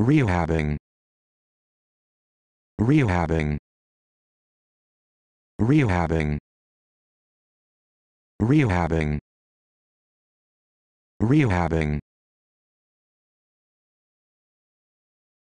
rehabbing rehabbing rehabbing rehabbing rehabbing